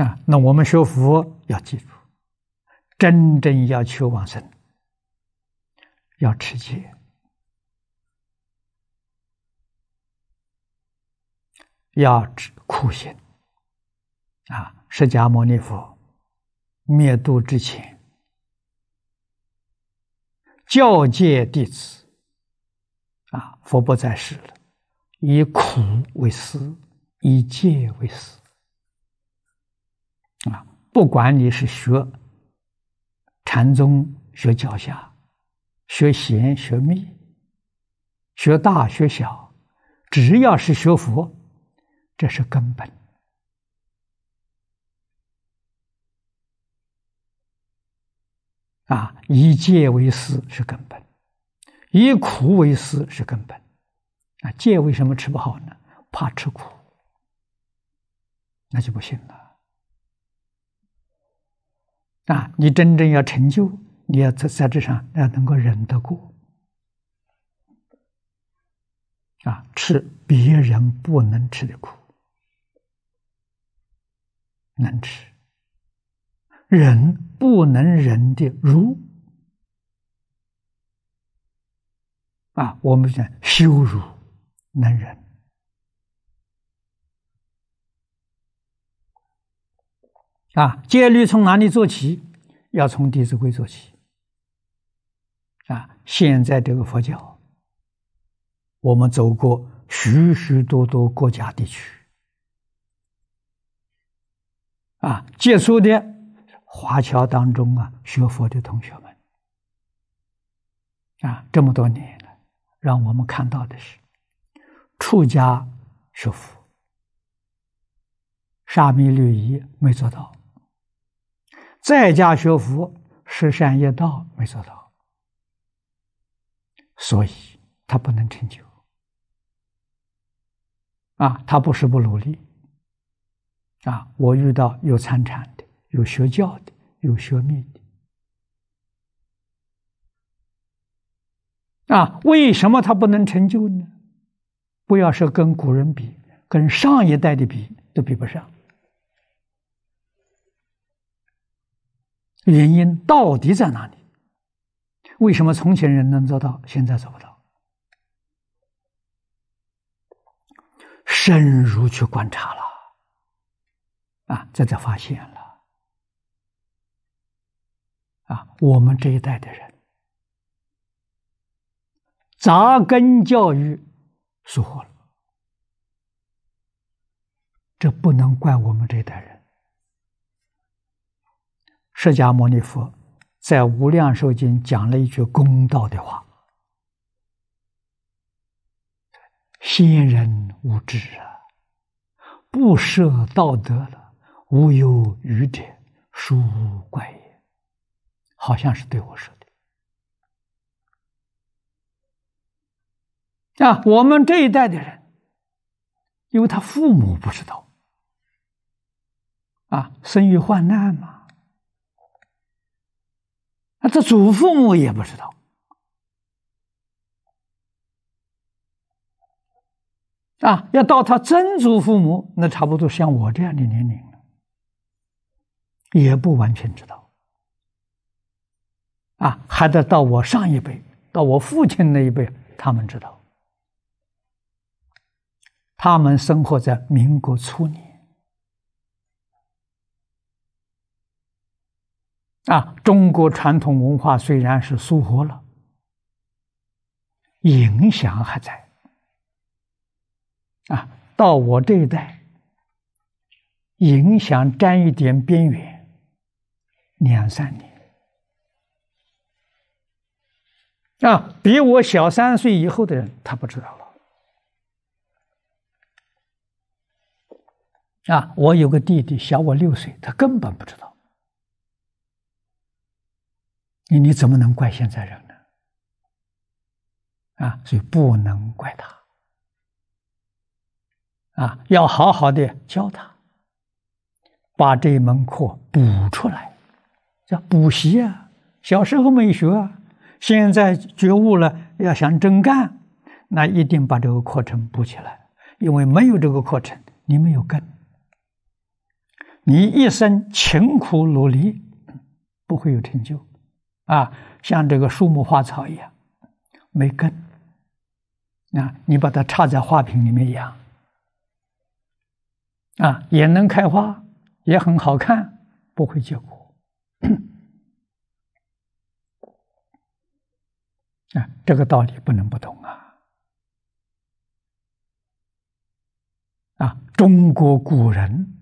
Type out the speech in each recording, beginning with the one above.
啊，那我们学佛要记住，真正要求往生，要持戒，要苦行。啊，释迦牟尼佛灭度之前，教诫弟子：，啊，佛不在世了，以苦为师，以戒为师。啊，不管你是学禅宗、学教下、学贤、学密、学大学小，只要是学佛，这是根本。啊，以戒为师是根本，以苦为师是根本。啊，戒为什么吃不好呢？怕吃苦，那就不行了。啊！你真正要成就，你要在在这上要能够忍得过，啊，吃别人不能吃的苦，能吃；忍不能忍的辱，啊，我们讲羞辱能忍，啊，戒律从哪里做起？要从《弟子规》做起啊！现在这个佛教，我们走过许许多多国家地区，啊，接触的华侨当中啊，学佛的同学们，啊，这么多年了，让我们看到的是，出家学佛，沙弥律仪没做到。在家学佛，十善业道没做到，所以他不能成就。啊，他不是不努力，啊，我遇到有参禅的，有学教的，有学密的，啊，为什么他不能成就呢？不要说跟古人比，跟上一代的比都比不上。原因到底在哪里？为什么从前人能做到，现在做不到？深入去观察了，啊，这才发现了，啊，我们这一代的人，扎根教育疏忽了，这不能怪我们这一代人。释迦牟尼佛在《无量寿经》讲了一句公道的话：“先人无知啊，不设道德了，无有余者，殊怪也。”好像是对我说的啊。我们这一代的人，因为他父母不知道啊，生于患难嘛。那这祖父母也不知道啊，要到他曾祖父母，那差不多像我这样的年龄了，也不完全知道。啊，还得到我上一辈，到我父亲那一辈，他们知道，他们生活在民国初年。啊，中国传统文化虽然是疏活了，影响还在。啊，到我这一代，影响沾一点边缘，两三年。啊，比我小三岁以后的人，他不知道了。啊，我有个弟弟，小我六岁，他根本不知道。你你怎么能怪现在人呢？啊，所以不能怪他，啊，要好好的教他，把这一门课补出来，叫补习啊。小时候没学啊，现在觉悟了，要想真干，那一定把这个课程补起来。因为没有这个课程，你没有根，你一生勤苦努力不会有成就。啊，像这个树木花草一样，没根，啊，你把它插在花瓶里面养，啊，也能开花，也很好看，不会结果。啊，这个道理不能不懂啊！啊，中国古人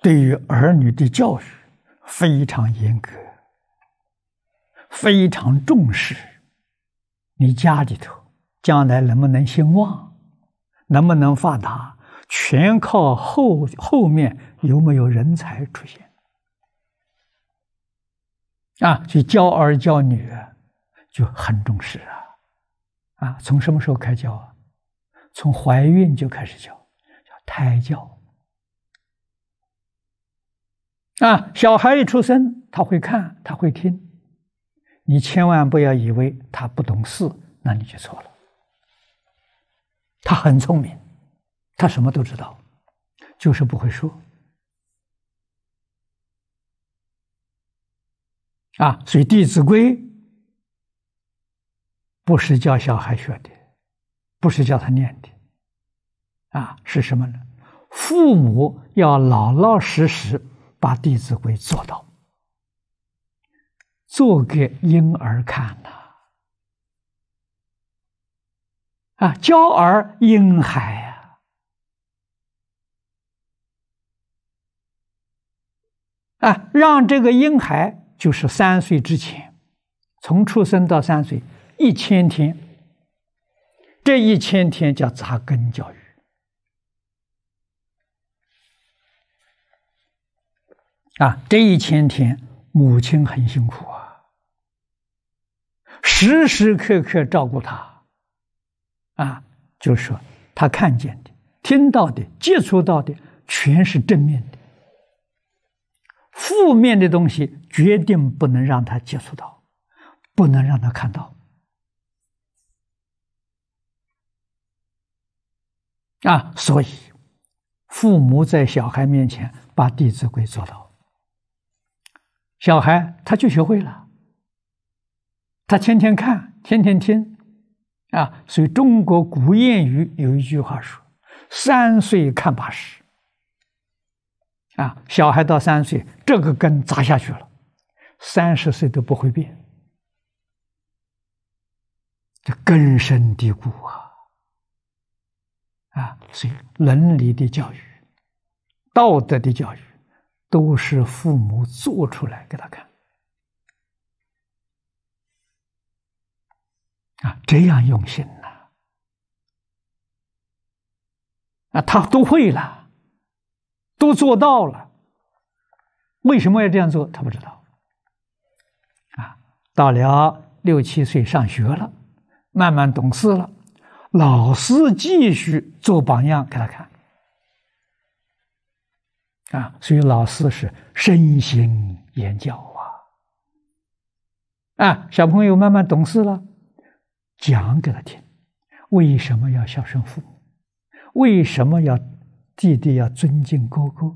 对于儿女的教育。非常严格，非常重视。你家里头将来能不能兴旺，能不能发达，全靠后后面有没有人才出现。啊，去教儿教女，就很重视啊，啊，从什么时候开教啊？从怀孕就开始教，叫胎教。啊，小孩一出生，他会看，他会听，你千万不要以为他不懂事，那你就错了。他很聪明，他什么都知道，就是不会说。啊，所以《弟子规》不是教小孩学的，不是教他念的，啊，是什么呢？父母要老老实实。把《弟子规》做到，做给婴儿看呐！啊，教儿婴孩啊！啊，让这个婴孩就是三岁之前，从出生到三岁一千天，这一千天叫扎根教育。啊，这一千天，母亲很辛苦啊，时时刻刻照顾他。啊，就是说，他看见的、听到的、接触到的，全是正面的，负面的东西绝对不能让他接触到，不能让他看到。啊，所以父母在小孩面前把《弟子规》做到。小孩他就学会了，他天天看，天天听，啊，所以中国古谚语有一句话说：“三岁看八十。”啊，小孩到三岁，这个根扎下去了，三十岁都不会变，这根深蒂固啊！啊，所以伦理的教育、道德的教育。都是父母做出来给他看啊，这样用心呐，啊，他都会了，都做到了。为什么要这样做？他不知道。啊，到了六七岁上学了，慢慢懂事了，老师继续做榜样给他看。啊，所以老四是身心言教啊！啊，小朋友慢慢懂事了，讲给他听，为什么要孝顺父母？为什么要弟弟要尊敬哥哥，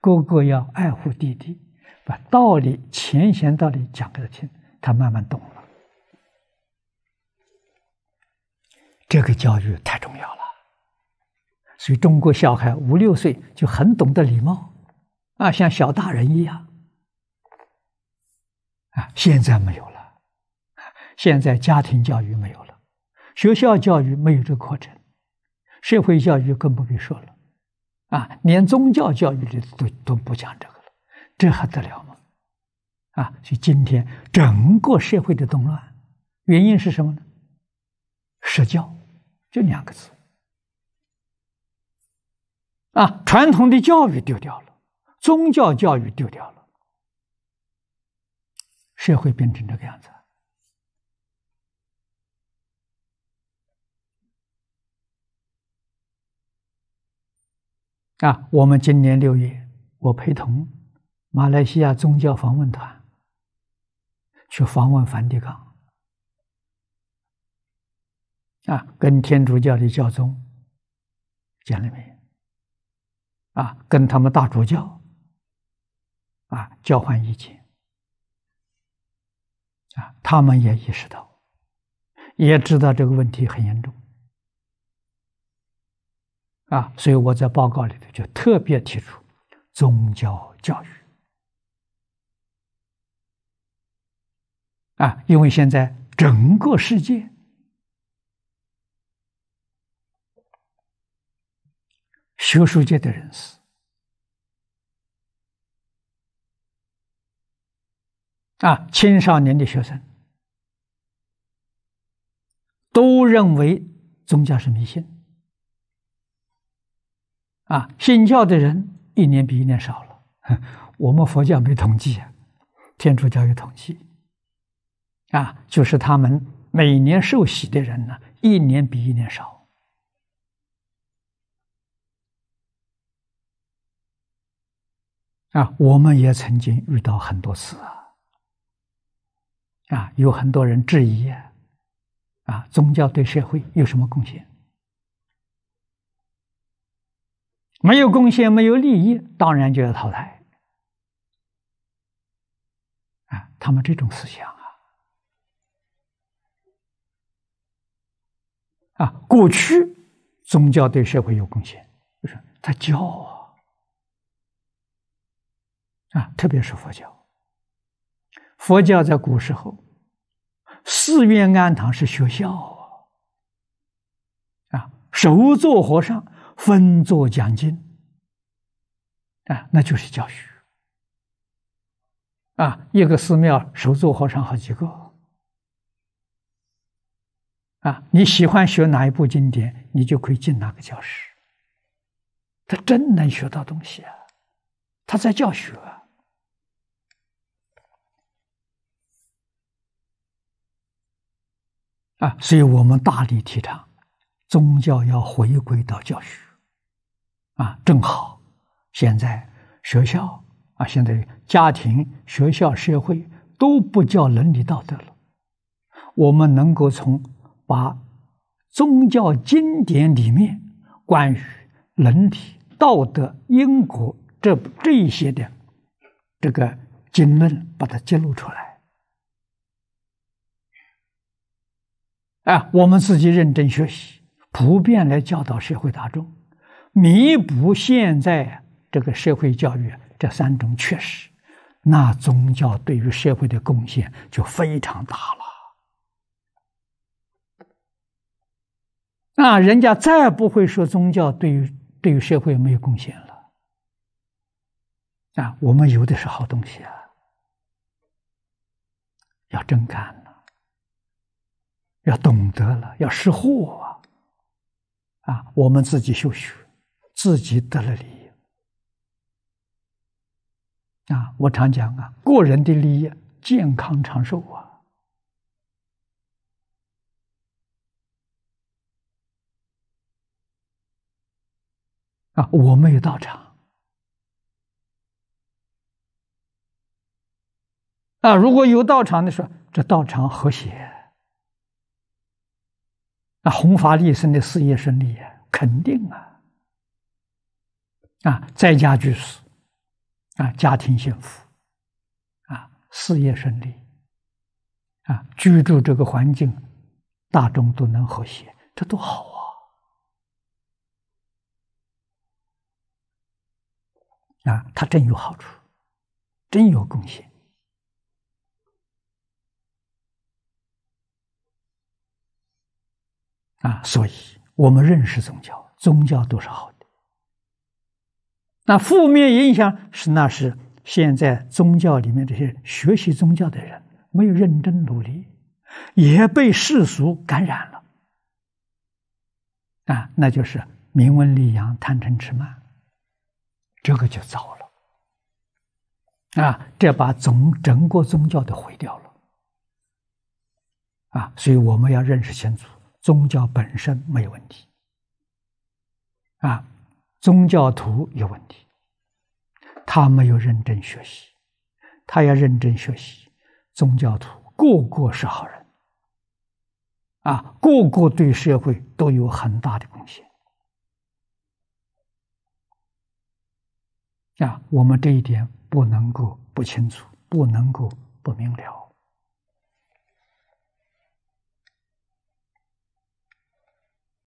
哥哥要爱护弟弟？把道理浅显道理讲给他听，他慢慢懂了。这个教育太重要了，所以中国小孩五六岁就很懂得礼貌。啊，像小大人一样，啊，现在没有了，现在家庭教育没有了，学校教育没有这个课程，社会教育更不必说了，啊，连宗教教育里都都不讲这个了，这还得了吗？啊，所以今天整个社会的动乱，原因是什么呢？社教，就两个字，啊，传统的教育丢掉了。宗教教育丢掉了，社会变成这个样子啊！我们今年六月，我陪同马来西亚宗教访问团去访问梵蒂冈啊，跟天主教的教宗见了面啊，跟他们大主教。啊，交换意见啊，他们也意识到，也知道这个问题很严重啊，所以我在报告里头就特别提出宗教教育啊，因为现在整个世界学术界的人士啊，青少年的学生都认为宗教是迷信。啊，信教的人一年比一年少了。我们佛教没统计啊，天主教有统计。啊，就是他们每年受洗的人呢，一年比一年少。啊，我们也曾经遇到很多次啊。啊，有很多人质疑啊，啊，宗教对社会有什么贡献？没有贡献，没有利益，当然就要淘汰。啊，他们这种思想啊，啊，过去宗教对社会有贡献，就是他教啊，啊，特别是佛教，佛教在古时候。寺院庵堂是学校，啊，首座和尚分座讲经，啊，那就是教学，啊，一个寺庙首座和尚好几个，啊，你喜欢学哪一部经典，你就可以进哪个教室，他真能学到东西啊，他在教学。啊，所以我们大力提倡，宗教要回归到教学，啊，正好现在学校啊，现在家庭、学校、社会都不教伦理道德了，我们能够从把宗教经典里面关于伦理、道德、因果这这一些的这个经论，把它揭露出来。哎，我们自己认真学习，普遍来教导社会大众，弥补现在这个社会教育这三种缺失，那宗教对于社会的贡献就非常大了。那人家再不会说宗教对于对于社会没有贡献了。啊，我们有的是好东西啊，要真干。要懂得了，要识货啊！啊，我们自己修学，自己得了利益啊！我常讲啊，个人的利益、健康、长寿啊！啊，我没有道场啊！如果有道场的说，这道场和谐。那弘法立身的事业顺利啊，肯定啊！啊，在家居士，啊，家庭幸福，啊，事业顺利，啊，居住这个环境，大众都能和谐，这多好啊！啊，他真有好处，真有贡献。啊，所以我们认识宗教，宗教都是好的。那负面影响是，那是现在宗教里面这些学习宗教的人没有认真努力，也被世俗感染了。啊，那就是明文利扬，贪嗔痴慢，这个就糟了。啊，这把总整个宗教都毁掉了。啊，所以我们要认识先祖。宗教本身没有问题，啊，宗教徒有问题。他没有认真学习，他要认真学习。宗教徒个个是好人，啊，个个对社会都有很大的贡献。啊，我们这一点不能够不清楚，不能够不明了。